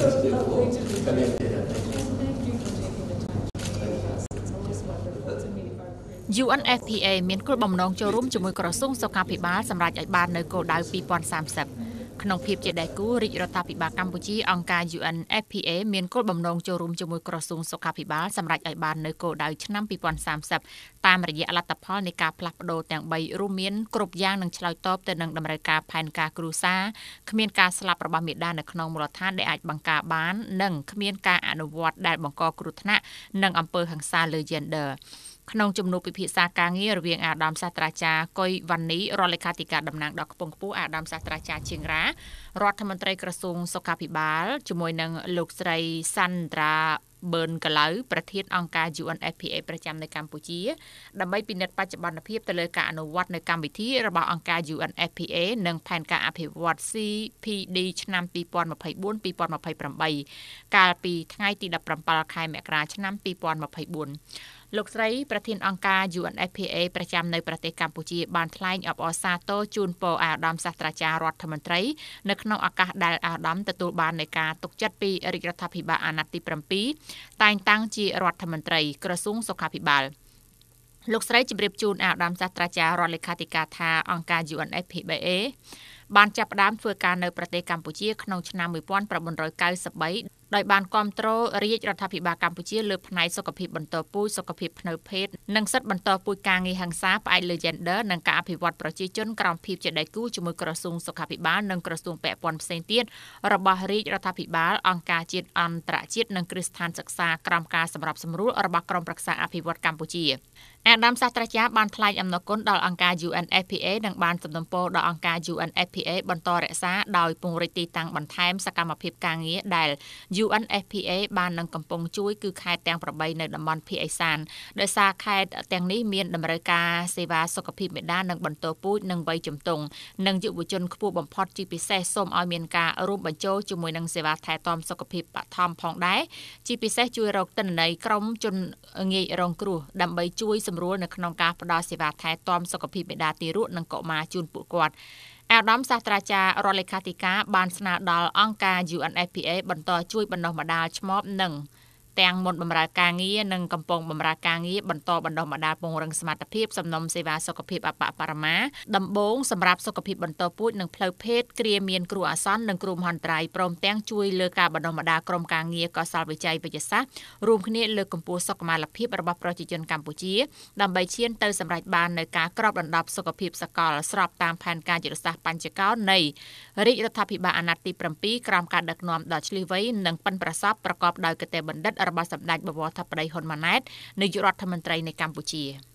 That's beautiful. Coming here. UNFPA មានគោលបំណងចូលរួមជាមួយ ក្រសួងសុខាភិបាល សម្រាប់ឲ្យបាននៅគោលដៅ2030ក្នុងភាពជាដៃគូរាជរដ្ឋាភិបាលកម្ពុជាអង្គការ UNFPA មានគោលបំណងចូលរួមជាមួយក្រសួងសុខាភិបាលសម្រាប់ឲ្យបាននៅគោលដៅឆ្នាំ2030តាមរយៈលទ្ធផលនៃការផ្លាស់ប្ដូរទាំង3រួមមានគ្រប់យ៉ាងនឹងឆ្លើយតបទៅនឹងតម្រូវការផែនការគ្រួសារគ្មានការស្លាប់របស់មាតានៅក្នុងមូលដ្ឋានដែលអាចបង្ការបាននិងគ្មានការអនុវត្តដែលបង្កគ្រោះថ្នាក់និងអំពើហិង្សាលើ gender ក្នុងជំនួបពិភាក្សាការងាររវាងអាដាមសាស្ត្រាចារ្យកុយវ៉ាន់នីរដ្ឋលេខាធិការតំណាងដល់ខ្ពង់ខ្ពស់អាដាមសាស្ត្រាចារ្យជាងរារដ្ឋមន្ត្រីក្រសួងសុខាភិបាលជាមួយនឹងលោកស្រីសាន់ត្រាប៊ឺនកឡៅប្រធានអង្គការ UNFPA ប្រចាំនៅកម្ពុជាដើម្បីពិនិត្យបច្ចុប្បន្នភាពទៅលើការអនុវត្តនៅកម្មវិធីរបស់អង្គការ UNFPA និងផែនការអភិវឌ្ឍ CPD ឆ្នាំ2024-2028កាលពីថ្ងៃទី17ខែមករាឆ្នាំ2024លោកស្រីប្រធានអង្គការ UNFPA ប្រចាំនៅប្រទេសកម្ពុជាបានថ្លែងអបអរសាទរជូនពរអាដាមសាស្ត្រាចារ្យរដ្ឋមន្ត្រីនៅក្នុងឱកាសដែលអាដាមទទួលបាននៃការទុកចិត្តពីរាជរដ្ឋាភិបាលអាណត្តិទី7តែងតាំងជារដ្ឋមន្ត្រី ក្រសួងសុខាភិបាលលោកស្រីជម្រាបជូនអាដាមសាស្ត្រាចារ្យរដ្ឋលេខាធិការថាអង្គការ UNFPA បានចាប់ផ្ដើមធ្វើការនៅ ប្រទេសកម្ពុជាក្នុងឆ្នាំ1993ដោយបានគ្រប់គ្រងរាជរដ្ឋាភិបាលកម្ពុជាលើផ្នែកសុខភាពបន្តពូជសុខភាពផ្នែកភេទនិងសិទ្ធិបន្តពូជការងារហិង្សាផ្អែកលើ gender និងការអភិវឌ្ឍប្រជាជនក្រោមភាពជាដៃគូជាមួយក្រសួងសុខាភិបាលនិងក្រសួងពាក់ព័ន្ធផ្សេងទៀតរបស់រាជរដ្ឋាភិបាល អង្គការជាតិអន្តរជាតិនិងគ្រឹះស្ថានសិក្សាក្រោមការសម្របសម្រួលរបស់ក្រមប្រឹក្សាអភិវឌ្ឍកម្ពុជាអាដាមសាស្ត្រាចារ្យបានថ្លែងអំណរគុណដល់អង្គការ UNFPA និងបានសំណូមពរដល់អង្គការ UNFPA បន្តរក្សាដោយពង្រីកទីតាំងបន្ថែមសកម្មភាពការងារដែល UNFPA បាននឹងកំពុងជួយគឺខេត្តទាំង8នៅតំបន់ភាគឦសានដោយសារខេត្តទាំងនេះមានតម្រូវការសេវាសុខភាពមេដានិងបន្តពូជនិងវ័យជំទង់និងយុវជនខ្ពស់បំផុតជាពិសេសសូមឲ្យមានការរួមបញ្ចូលជាមួយនឹងសេវាថែទាំសុខភាពបឋមផងដែរជាពិសេសជួយរកទិន្នន័យក្រុមជនងាយរងគ្រោះដើម្បីជួយសម្រួលនៅក្នុងការផ្តល់សេវាថែទាំសុខភាពមេដាទារកនិងកុមារជូនពួកគាត់អាដាមសាស្ត្រាចារ្យរដ្ឋលេខាធិការបានស្នើដល់អង្គការ UNFPA បន្តជួយបណ្ដុះបណ្ដាលឆ្មបនិងទាំងមុនបម្រើការងារនិងកំពុងបម្រើការងារបន្តបណ្ដុះបណ្ដាលពង្រឹងសមត្ថភាពសំណុំសេវាសុខភាពអបបរមាដំបូងសម្រាប់សុខភាពបន្តពូជនិងផ្លូវភេទគ្រាមានគ្រោះអាសន្ននិងគ្រោះមហន្តរាយព្រមទាំងជួយលើការបណ្ដុះបណ្ដាលក្រុមការងារកសលវិច័យវិទ្យាសាស្ត្ររួមគ្នាលើកកម្ពស់សុខុមាលភាពរបស់ប្រជាជនកម្ពុជាដើម្បីឈានទៅសម្រេចបាននូវការគ្របដណ្ដប់សុខភាពសកលស្របតាមផែនការយុទ្ធសាស្ត្របញ្ចកោណនៃរាជរដ្ឋាភិបាលអាណត្តិទី7ក្រោមការដឹកនាំដ៏ឆ្លៀសវៃនិងប៉ិនប្រសប់ប្រកបដោយគតិបណ្ឌិតរបស់សម្ដេចបវរធិបតីហ៊ុនម៉ាណែតនាយករដ្ឋមន្ត្រីនៃកម្ពុជា។